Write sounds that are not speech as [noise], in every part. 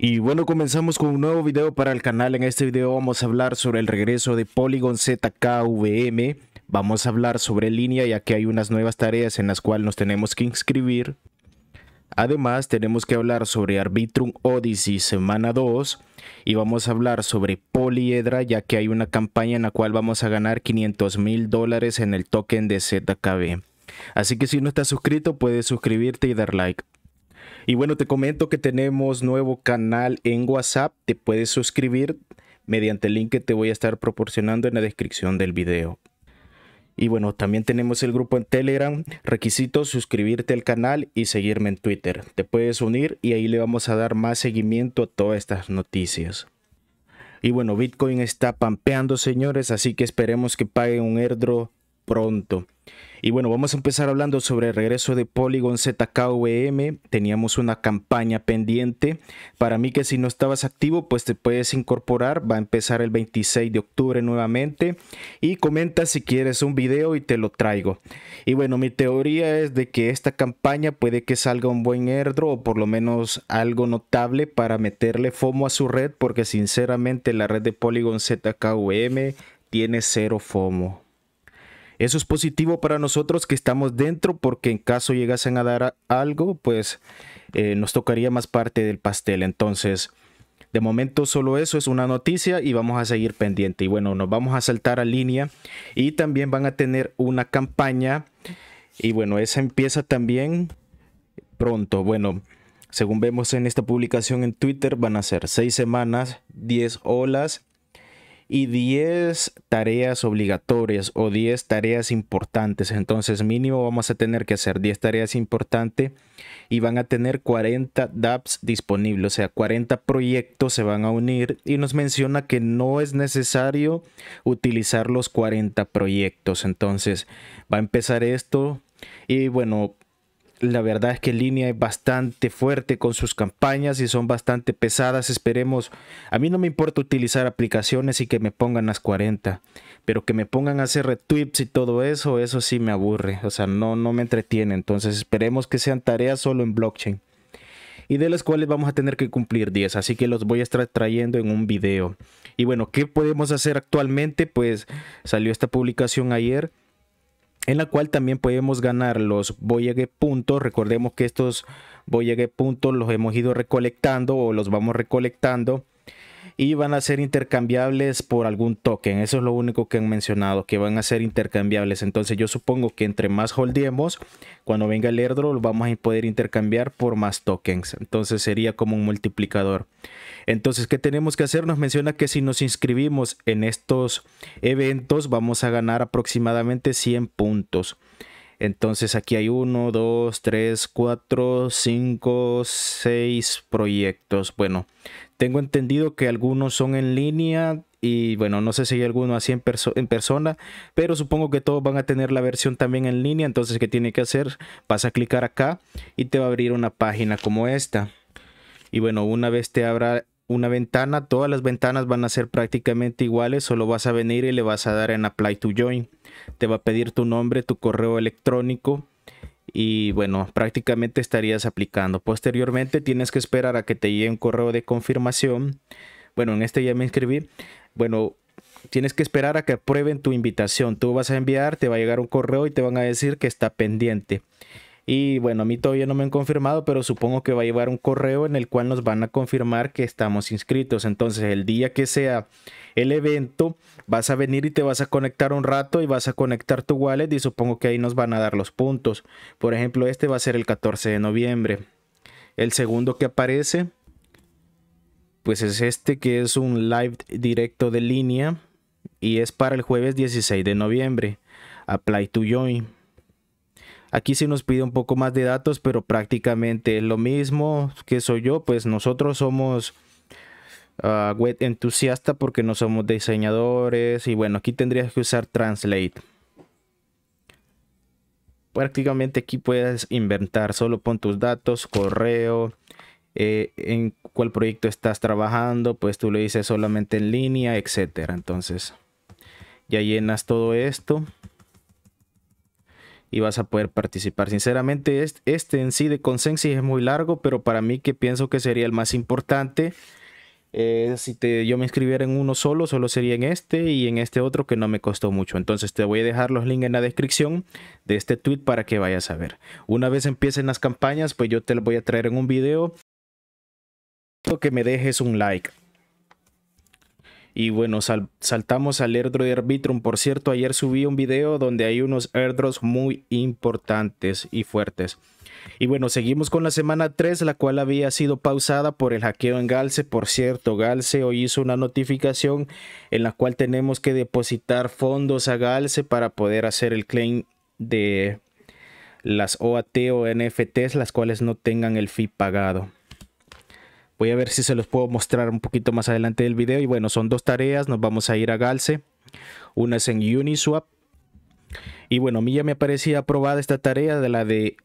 Y bueno, comenzamos con un nuevo video para el canal. En este video vamos a hablar sobre el regreso de Polygon ZKVM. Vamos a hablar sobre línea ya que hay unas nuevas tareas en las cuales nos tenemos que inscribir. Además, tenemos que hablar sobre Arbitrum Odyssey semana 2 y vamos a hablar sobre Poliedra ya que hay una campaña en la cual vamos a ganar 500 mil dólares en el token de ZKV Así que si no estás suscrito, puedes suscribirte y dar like. Y bueno, te comento que tenemos nuevo canal en WhatsApp. Te puedes suscribir mediante el link que te voy a estar proporcionando en la descripción del video. Y bueno, también tenemos el grupo en Telegram. Requisito suscribirte al canal y seguirme en Twitter. Te puedes unir y ahí le vamos a dar más seguimiento a todas estas noticias. Y bueno, Bitcoin está pampeando, señores, así que esperemos que pague un airdrop pronto. Y bueno, vamos a empezar hablando sobre el regreso de Polygon ZKVM. Teníamos una campaña pendiente. Para mí que si no estabas activo, pues te puedes incorporar. Va a empezar el 26 de octubre nuevamente. Y comenta si quieres un video y te lo traigo. Y bueno, mi teoría es de que esta campaña puede que salga un buen erdro o por lo menos algo notable para meterle FOMO a su red. Porque sinceramente la red de Polygon ZKVM tiene cero FOMO. Eso es positivo para nosotros que estamos dentro porque en caso llegasen a dar algo, pues eh, nos tocaría más parte del pastel. Entonces, de momento solo eso es una noticia y vamos a seguir pendiente. Y bueno, nos vamos a saltar a línea y también van a tener una campaña. Y bueno, esa empieza también pronto. Bueno, según vemos en esta publicación en Twitter, van a ser seis semanas, diez olas y 10 tareas obligatorias o 10 tareas importantes. Entonces mínimo vamos a tener que hacer 10 tareas importantes y van a tener 40 DApps disponibles. O sea, 40 proyectos se van a unir y nos menciona que no es necesario utilizar los 40 proyectos. Entonces va a empezar esto y bueno, la verdad es que línea es bastante fuerte con sus campañas y son bastante pesadas. Esperemos, a mí no me importa utilizar aplicaciones y que me pongan las 40, pero que me pongan a hacer retweets y todo eso, eso sí me aburre, o sea, no, no me entretiene. Entonces esperemos que sean tareas solo en blockchain y de las cuales vamos a tener que cumplir 10, así que los voy a estar trayendo en un video. Y bueno, ¿qué podemos hacer actualmente? Pues salió esta publicación ayer en la cual también podemos ganar los Voyage puntos. Recordemos que estos Voyage puntos los hemos ido recolectando o los vamos recolectando y van a ser intercambiables por algún token. Eso es lo único que han mencionado, que van a ser intercambiables. Entonces yo supongo que entre más holdemos cuando venga el airdrop, lo vamos a poder intercambiar por más tokens. Entonces sería como un multiplicador. Entonces, ¿qué tenemos que hacer? Nos menciona que si nos inscribimos en estos eventos, vamos a ganar aproximadamente 100 puntos. Entonces aquí hay 1, 2, 3, 4, 5, 6 proyectos. Bueno, tengo entendido que algunos son en línea y bueno, no sé si hay alguno así en, en persona, pero supongo que todos van a tener la versión también en línea. Entonces, ¿qué tiene que hacer? Vas a clicar acá y te va a abrir una página como esta. Y bueno, una vez te abra una ventana, todas las ventanas van a ser prácticamente iguales, solo vas a venir y le vas a dar en Apply to Join. Te va a pedir tu nombre, tu correo electrónico y bueno, prácticamente estarías aplicando. Posteriormente tienes que esperar a que te llegue un correo de confirmación. Bueno, en este ya me inscribí. Bueno, tienes que esperar a que aprueben tu invitación. Tú vas a enviar, te va a llegar un correo y te van a decir que está pendiente. Y bueno, a mí todavía no me han confirmado, pero supongo que va a llevar un correo en el cual nos van a confirmar que estamos inscritos. Entonces, el día que sea el evento, vas a venir y te vas a conectar un rato y vas a conectar tu wallet y supongo que ahí nos van a dar los puntos. Por ejemplo, este va a ser el 14 de noviembre. El segundo que aparece, pues es este que es un live directo de línea y es para el jueves 16 de noviembre. Apply to join. Aquí se nos pide un poco más de datos, pero prácticamente es lo mismo que soy yo. Pues nosotros somos ah, web entusiasta porque no somos diseñadores. Y bueno, aquí tendrías que usar Translate. Prácticamente aquí puedes inventar. Solo pon tus datos, correo, eh, en cuál proyecto estás trabajando. Pues tú lo dices solamente en línea, etcétera. Entonces ya llenas todo esto y vas a poder participar. Sinceramente, este en sí de Consensus es muy largo, pero para mí que pienso que sería el más importante. Eh, si te, yo me inscribiera en uno solo, solo sería en este y en este otro que no me costó mucho. Entonces te voy a dejar los links en la descripción de este tweet para que vayas a ver. Una vez empiecen las campañas, pues yo te lo voy a traer en un video. que me dejes un like. Y bueno, saltamos al airdrop de Arbitrum. Por cierto, ayer subí un video donde hay unos airdrops muy importantes y fuertes. Y bueno, seguimos con la semana 3, la cual había sido pausada por el hackeo en Galce. Por cierto, Galce hoy hizo una notificación en la cual tenemos que depositar fondos a Galce para poder hacer el claim de las OAT o NFTs, las cuales no tengan el fee pagado. Voy a ver si se los puedo mostrar un poquito más adelante del video. Y bueno, son dos tareas. Nos vamos a ir a Galce. Una es en Uniswap. Y bueno, a mí ya me parecía aprobada esta tarea de la de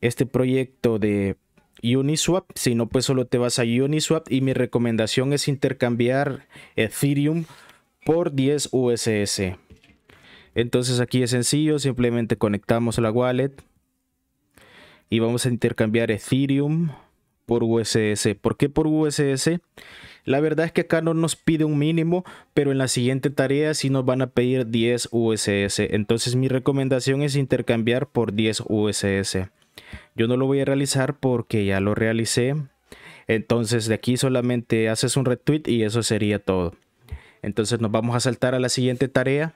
este proyecto de Uniswap. Si no, pues solo te vas a Uniswap. Y mi recomendación es intercambiar Ethereum por 10 USS. Entonces aquí es sencillo, simplemente conectamos la wallet y vamos a intercambiar Ethereum por USS. ¿Por qué por USS? La verdad es que acá no nos pide un mínimo, pero en la siguiente tarea sí nos van a pedir 10 USS. Entonces mi recomendación es intercambiar por 10 USS. Yo no lo voy a realizar porque ya lo realicé. Entonces de aquí solamente haces un retweet y eso sería todo. Entonces nos vamos a saltar a la siguiente tarea.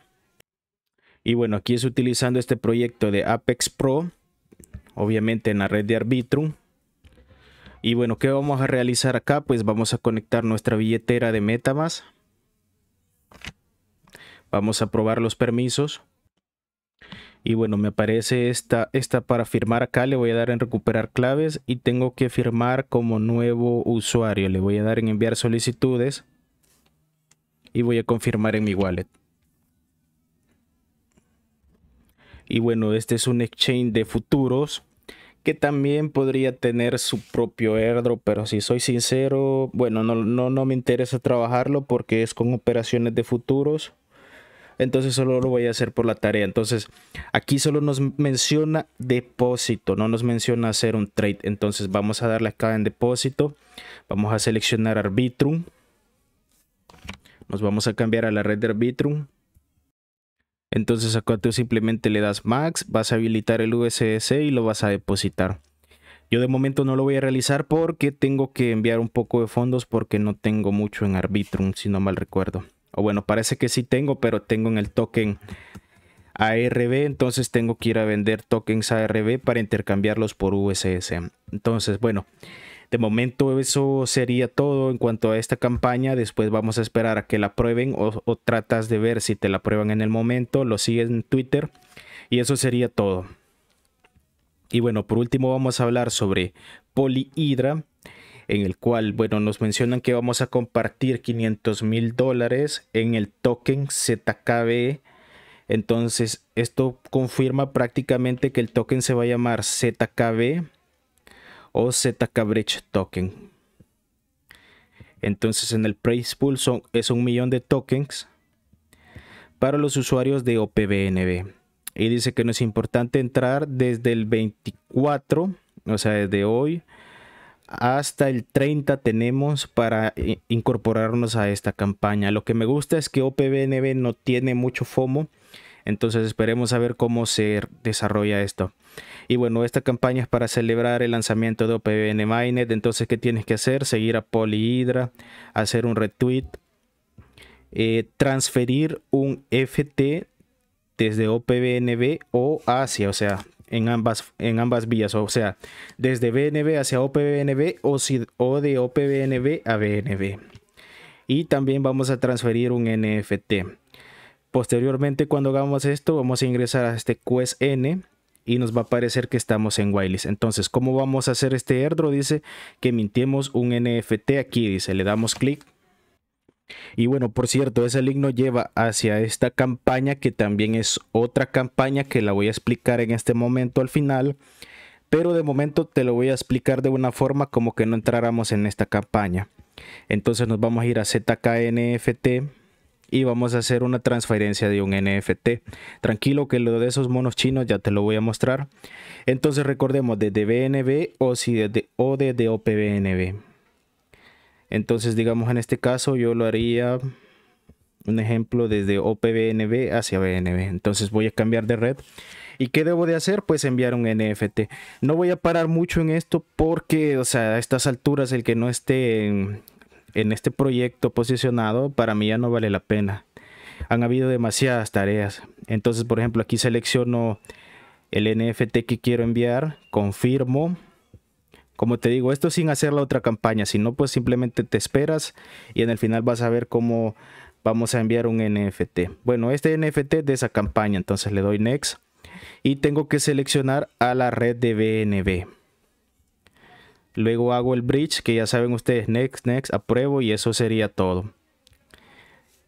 Y bueno, aquí es utilizando este proyecto de Apex Pro, obviamente en la red de Arbitrum. Y bueno, ¿qué vamos a realizar acá? Pues vamos a conectar nuestra billetera de Metamask. Vamos a probar los permisos. Y bueno, me aparece esta, esta para firmar acá. Le voy a dar en recuperar claves y tengo que firmar como nuevo usuario. Le voy a dar en enviar solicitudes. Y voy a confirmar en mi wallet. Y bueno, este es un exchange de futuros que también podría tener su propio airdrop, pero si soy sincero, bueno, no, no, no me interesa trabajarlo porque es con operaciones de futuros. Entonces solo lo voy a hacer por la tarea. Entonces aquí solo nos menciona depósito, no nos menciona hacer un trade. Entonces vamos a darle acá en depósito. Vamos a seleccionar Arbitrum. Nos vamos a cambiar a la red de Arbitrum. Entonces acá tú simplemente le das max, vas a habilitar el USS y lo vas a depositar. Yo de momento no lo voy a realizar porque tengo que enviar un poco de fondos porque no tengo mucho en Arbitrum, si no mal recuerdo. O bueno, parece que sí tengo, pero tengo en el token ARB, entonces tengo que ir a vender tokens ARB para intercambiarlos por USS. Entonces, bueno, de momento eso sería todo en cuanto a esta campaña. Después vamos a esperar a que la prueben o, tratas de ver si te la prueban en el momento. Lo sigues en Twitter y eso sería todo. Y bueno, por último vamos a hablar sobre Polihidra en el cual, bueno, nos mencionan que vamos a compartir 500 mil dólares en el token ZKB. Entonces, esto confirma prácticamente que el token se va a llamar ZKB o Bridge token. Entonces en el price pool son, es un millón de tokens para los usuarios de OPBNB. Y dice que no es importante entrar desde el 24, o sea, desde hoy hasta el 30 tenemos para incorporarnos a esta campaña. Lo que me gusta es que OPBNB no tiene mucho FOMO entonces esperemos a ver cómo se desarrolla esto. Y bueno, esta campaña es para celebrar el lanzamiento de OPBN Entonces, ¿qué tienes que hacer? Seguir a Polyhydra, hacer un retweet, eh, transferir un FT desde OPBNB o hacia, o sea, en ambas, en ambas vías, o sea, desde BNB hacia OPBNB o, o de OPBNB a BNB. Y también vamos a transferir un NFT. Posteriormente cuando hagamos esto vamos a ingresar a este quest n y nos va a parecer que estamos en wireless Entonces, ¿cómo vamos a hacer este airdrop? Dice que mintimos un NFT aquí, dice, le damos clic. Y bueno, por cierto, ese link nos lleva hacia esta campaña que también es otra campaña que la voy a explicar en este momento al final. Pero de momento te lo voy a explicar de una forma como que no entráramos en esta campaña. Entonces nos vamos a ir a ZKNFT y vamos a hacer una transferencia de un NFT. Tranquilo que lo de esos monos chinos ya te lo voy a mostrar. Entonces recordemos desde BNB o, si desde, o desde OPBNB. Entonces digamos en este caso yo lo haría un ejemplo desde OPBNB hacia BNB. Entonces voy a cambiar de red. ¿Y qué debo de hacer? Pues enviar un NFT. No voy a parar mucho en esto porque, o sea, a estas alturas el que no esté en, en este proyecto posicionado, para mí ya no vale la pena. Han habido demasiadas tareas. Entonces, por ejemplo, aquí selecciono el NFT que quiero enviar, confirmo. Como te digo, esto sin hacer la otra campaña, si no, pues simplemente te esperas y en el final vas a ver cómo vamos a enviar un NFT. Bueno, este NFT de esa campaña, entonces le doy Next y tengo que seleccionar a la red de BNB. Luego hago el bridge, que ya saben ustedes, next, next, apruebo y eso sería todo.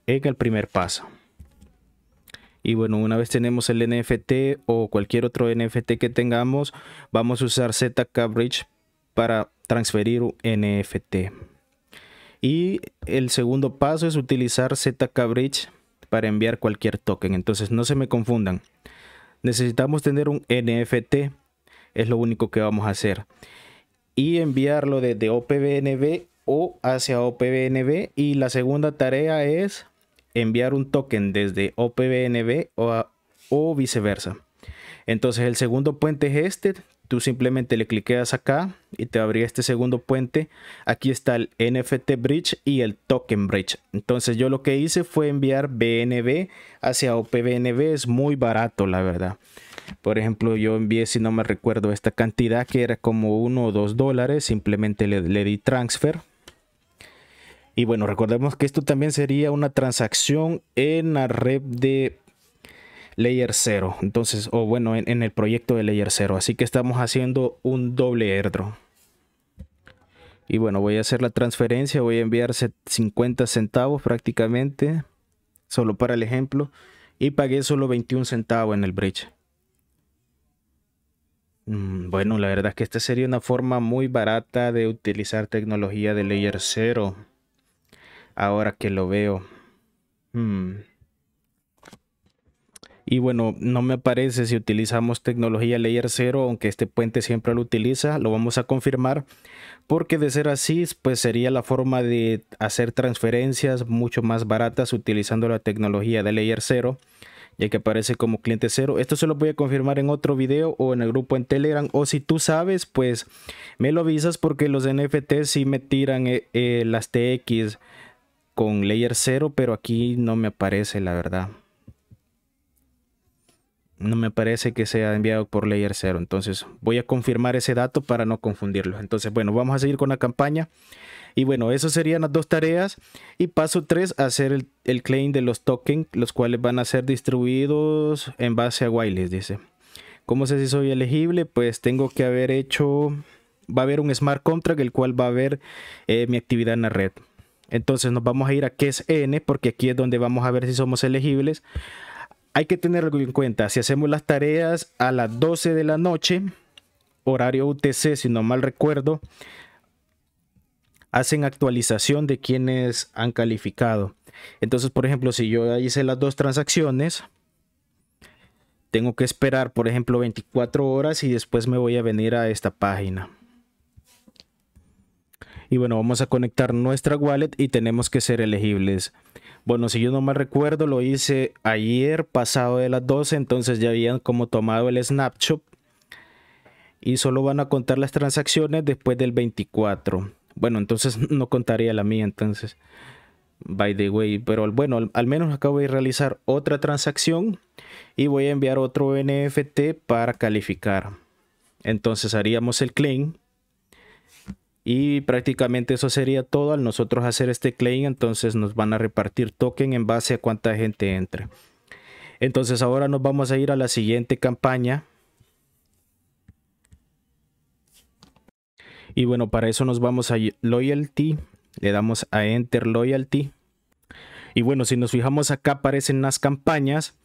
En el primer paso. Y bueno, una vez tenemos el NFT o cualquier otro NFT que tengamos, vamos a usar ZK Bridge para transferir un NFT. Y el segundo paso es utilizar ZK Bridge para enviar cualquier token. Entonces no se me confundan. Necesitamos tener un NFT. Es lo único que vamos a hacer y enviarlo desde OPBNB o hacia OPBNB. Y la segunda tarea es enviar un token desde OPBNB o, o viceversa. Entonces el segundo puente es este, tú simplemente le cliqueas acá y te abría este segundo puente. Aquí está el NFT Bridge y el Token Bridge. Entonces yo lo que hice fue enviar BNB hacia OPBNB. Es muy barato, la verdad. Por ejemplo, yo envié, si no me recuerdo, esta cantidad que era como 1 o 2 dólares. Simplemente le, le di transfer. Y bueno, recordemos que esto también sería una transacción en la red de Layer 0. Entonces, o bueno, en, el proyecto de Layer 0. Así que estamos haciendo un doble airdrop. Y bueno, voy a hacer la transferencia. Voy a enviar 50 centavos prácticamente. Solo para el ejemplo. Y pagué solo 21 centavos en el bridge. Mm, bueno, la verdad es que esta sería una forma muy barata de utilizar tecnología de Layer 0. Ahora que lo veo. Mm. Y bueno, no me parece si utilizamos tecnología Layer 0, aunque este puente siempre lo utiliza, lo vamos a confirmar, porque de ser así, pues sería la forma de hacer transferencias mucho más baratas utilizando la tecnología de Layer 0 ya que aparece como cliente 0. Esto se lo voy a confirmar en otro video o en el grupo en Telegram. O si tú sabes, pues me lo avisas porque los NFT sí me tiran eh, eh, las TX con layer 0, pero aquí no me aparece, la verdad no me parece que sea enviado por Layer 0. Entonces voy a confirmar ese dato para no confundirlo. Entonces, bueno, vamos a seguir con la campaña. Y bueno, eso serían las dos tareas. Y paso 3, hacer el, el, claim de los tokens, los cuales van a ser distribuidos en base a Wireless, dice. ¿Cómo sé si soy elegible? Pues tengo que haber hecho... Va a haber un smart contract, el cual va a ver eh, mi actividad en la red. Entonces nos vamos a ir a que es N, porque aquí es donde vamos a ver si somos elegibles hay que tenerlo en cuenta. Si hacemos las tareas a las 12 de la noche, horario UTC, si no mal recuerdo, hacen actualización de quienes han calificado. Entonces, por ejemplo, si yo hice las dos transacciones, tengo que esperar, por ejemplo, 24 horas y después me voy a venir a esta página. Y bueno, vamos a conectar nuestra wallet y tenemos que ser elegibles. Bueno, si yo no me recuerdo, lo hice ayer, pasado de las 12, entonces ya habían como tomado el snapshot. Y solo van a contar las transacciones después del 24. Bueno, entonces [laughs] no contaría la mía, entonces. By the way, pero bueno, al, menos menos acabo de realizar otra transacción y voy a enviar otro NFT para calificar. Entonces haríamos el clean. Y prácticamente eso sería todo. Al nosotros hacer este claim, entonces nos van a repartir token en base a cuánta gente entre. Entonces ahora nos vamos a ir a la siguiente campaña. Y bueno, para eso nos vamos a Loyalty. Le damos a Enter Loyalty. Y bueno, si nos fijamos acá aparecen las campañas.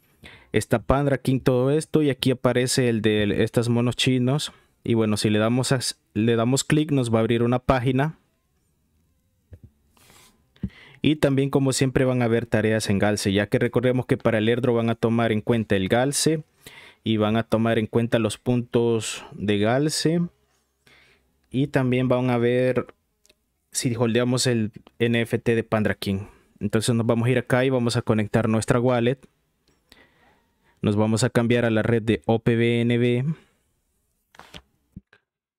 Está Pandra King, todo esto. Y aquí aparece el de estas monos chinos. Y bueno, si le damos, le damos clic nos va a abrir una página. Y también como siempre van a ver tareas en Galce, ya que recordemos que para el Edro van a tomar en cuenta el Galce y van a tomar en cuenta los puntos de Galce. Y también van a ver si holdeamos el NFT de Pandra King. Entonces nos vamos a ir acá y vamos a conectar nuestra wallet. Nos vamos a cambiar a la red de OPBNB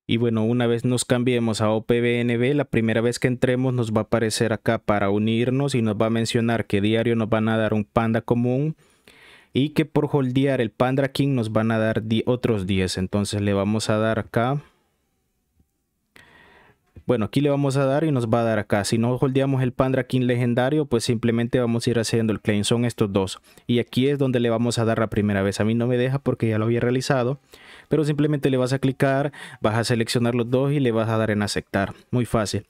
y bueno, una vez nos cambiemos a OPBNB, la primera vez que entremos nos va a aparecer acá para unirnos y nos va a mencionar que diario nos van a dar un panda común y que por holdear el Pandra king nos van a dar otros 10. Entonces le vamos a dar acá. Bueno, aquí le vamos a dar y nos va a dar acá. Si no holdeamos el Pandra king legendario, pues simplemente vamos a ir haciendo el claim. Son estos dos. Y aquí es donde le vamos a dar la primera vez. A mí no me deja porque ya lo había realizado pero simplemente le vas a clicar, vas a seleccionar los dos y le vas a dar en aceptar, muy fácil.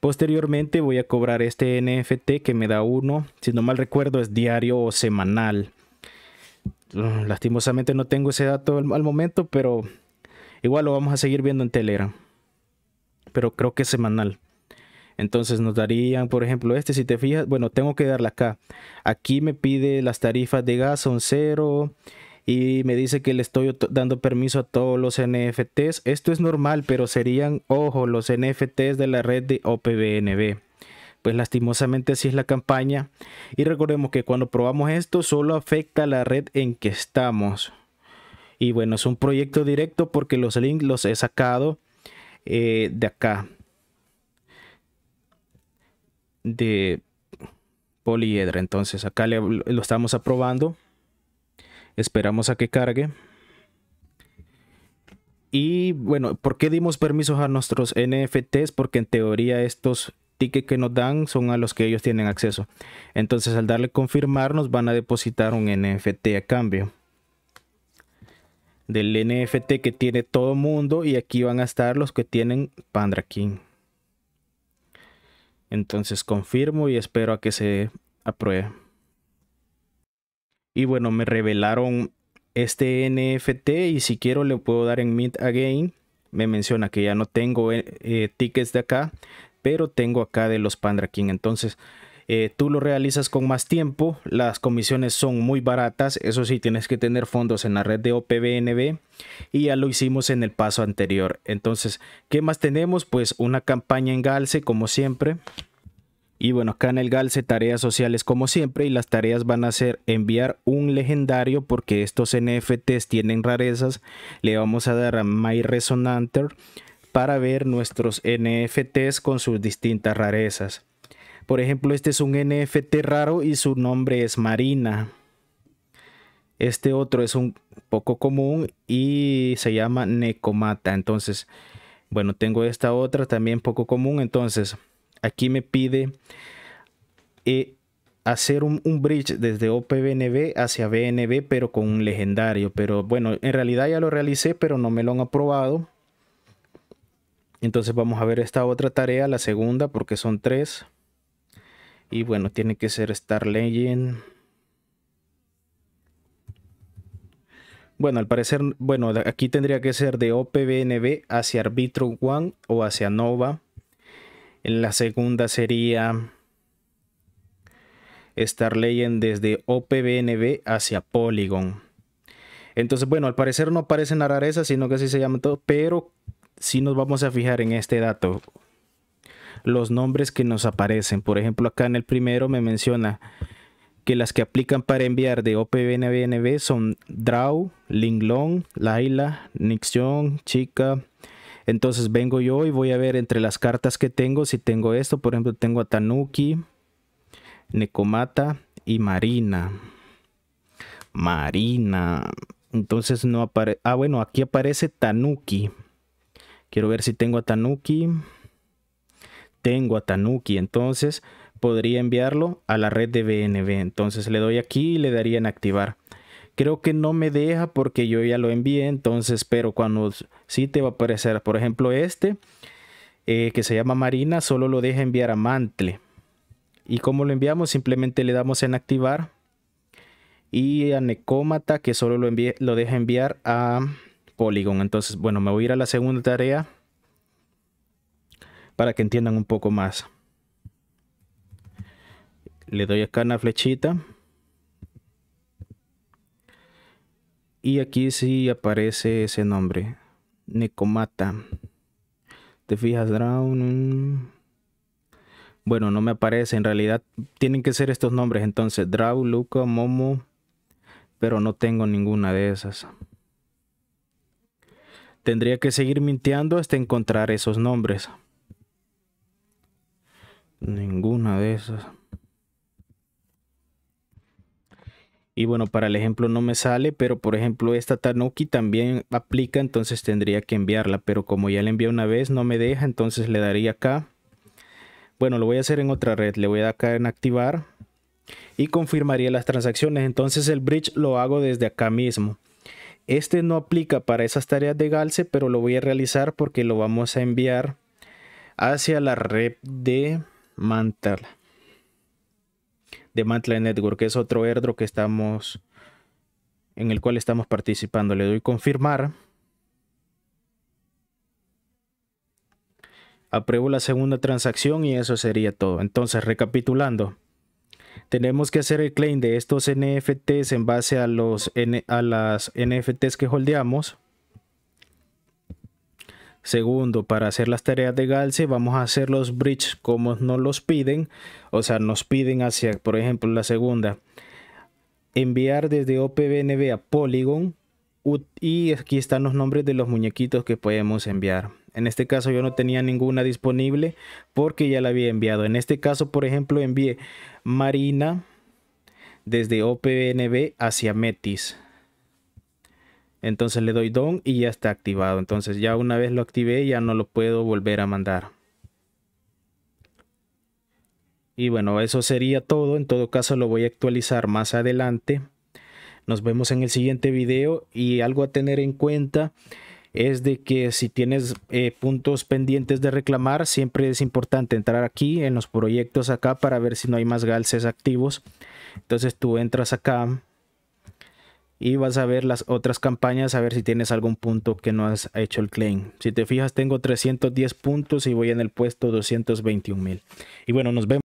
Posteriormente voy a cobrar este NFT que me da uno, si no mal recuerdo es diario o semanal. Mm, lastimosamente no tengo ese dato al, momento, pero igual lo vamos a seguir viendo en Telegram. Pero creo que es semanal. Entonces nos darían, por ejemplo, este, si te fijas, bueno, tengo que darle acá. Aquí me pide las tarifas de gas son cero y me dice que le estoy dando permiso a todos los NFTs. Esto es normal, pero serían, ojo, los NFTs de la red de OPBNB. Pues lastimosamente así es la campaña. Y recordemos que cuando probamos esto solo afecta a la red en que estamos. Y bueno, es un proyecto directo porque los links los he sacado eh, de acá. De poliedra. Entonces acá lo estamos aprobando. Esperamos a que cargue. Y bueno, ¿por qué dimos permisos a nuestros NFTs? Porque en teoría estos tickets que nos dan son a los que ellos tienen acceso. Entonces al darle confirmar nos van a depositar un NFT a cambio. Del NFT que tiene todo mundo y aquí van a estar los que tienen Pandra King. Entonces confirmo y espero a que se apruebe. Y bueno, me revelaron este NFT y si quiero le puedo dar en Meet Again. Me menciona que ya no tengo eh, eh, tickets de acá, pero tengo acá de los Pandra King. Entonces, eh, tú lo realizas con más tiempo, las comisiones son muy baratas, eso sí, tienes que tener fondos en la red de OPBNB y ya lo hicimos en el paso anterior. Entonces, ¿qué más tenemos? Pues una campaña en Galce, como siempre. Y bueno, acá en el Galce, tareas sociales como siempre. Y las tareas van a ser enviar un legendario, porque estos NFTs tienen rarezas. Le vamos a dar a My Resonanter para ver nuestros NFTs con sus distintas rarezas. Por ejemplo, este es un NFT raro y su nombre es Marina. Este otro es un poco común y se llama Necomata. Entonces, bueno, tengo esta otra también poco común. Entonces, Aquí me pide eh, hacer un, bridge desde OPBNB hacia BNB, pero con un legendario. Pero bueno, en realidad ya lo realicé, pero no me lo han aprobado. Entonces vamos a ver esta otra tarea, la segunda, porque son tres. Y bueno, tiene que ser Star Legend. Bueno, al parecer, bueno, aquí tendría que ser de OPBNB hacia Arbitro One o hacia Nova. En la segunda sería estar leyendo desde OPBNB hacia Polygon. Entonces, bueno, al parecer no aparecen a rarezas, sino que así se llama todo pero si nos vamos a fijar en este dato, los nombres que nos aparecen. Por ejemplo, acá en el primero me menciona que las que aplican para enviar de OPBNBNB son Draw, Linglong, Laila, Nixion, Chica, entonces vengo yo y voy a ver entre las cartas que tengo, si tengo esto, por ejemplo, tengo a Tanuki, Nekomata y Marina. Marina. Entonces no aparece... Ah, bueno, aquí aparece Tanuki. Quiero ver si tengo a Tanuki. Tengo a Tanuki. Entonces podría enviarlo a la red de BNB. Entonces le doy aquí y le daría en activar. Creo que no me deja porque yo ya lo envié. Entonces, pero cuando si te va a aparecer. Por ejemplo, este eh, que se llama Marina, solo lo deja enviar a Mantle. ¿Y como lo enviamos? Simplemente le damos en activar. Y a Necómata, que solo lo, lo deja enviar a Polygon. Entonces, bueno, me voy a ir a la segunda tarea para que entiendan un poco más. Le doy acá una flechita. Y aquí sí aparece ese nombre. Nicomata. Te fijas, Drown. Bueno, no me aparece. En realidad tienen que ser estos nombres. Entonces, Draw, Luca, Momo. Pero no tengo ninguna de esas. Tendría que seguir minteando hasta encontrar esos nombres. Ninguna de esas. y bueno, para el ejemplo no me sale, pero por ejemplo esta Tanuki también aplica, entonces tendría que enviarla, pero como ya la envié una vez no me deja, entonces le daría acá. Bueno, lo voy a hacer en otra red, le voy a dar acá en activar y confirmaría las transacciones, entonces el bridge lo hago desde acá mismo. Este no aplica para esas tareas de Galce, pero lo voy a realizar porque lo vamos a enviar hacia la red de Mantala de Mantle Network, que es otro airdrop que estamos en el cual estamos participando. Le doy confirmar. Apruebo la segunda transacción y eso sería todo. Entonces, recapitulando, tenemos que hacer el claim de estos NFTs en base a, los, a las NFTs que holdeamos. Segundo, para hacer las tareas de galse vamos a hacer los bridges como nos los piden. O sea, nos piden hacia, por ejemplo, la segunda. Enviar desde OPBNB a Polygon. Y aquí están los nombres de los muñequitos que podemos enviar. En este caso yo no tenía ninguna disponible porque ya la había enviado. En este caso, por ejemplo, envié Marina desde OPBNB hacia Metis. Entonces le doy don y ya está activado. Entonces ya una vez lo activé ya no lo puedo volver a mandar. Y bueno, eso sería todo. En todo caso lo voy a actualizar más adelante. Nos vemos en el siguiente video y algo a tener en cuenta es de que si tienes eh, puntos pendientes de reclamar, siempre es importante entrar aquí en los proyectos acá para ver si no hay más galces activos. Entonces tú entras acá y vas a ver las otras campañas a ver si tienes algún punto que no has hecho el claim. Si te fijas tengo 310 puntos y voy en el puesto 221 mil. Y bueno, nos vemos.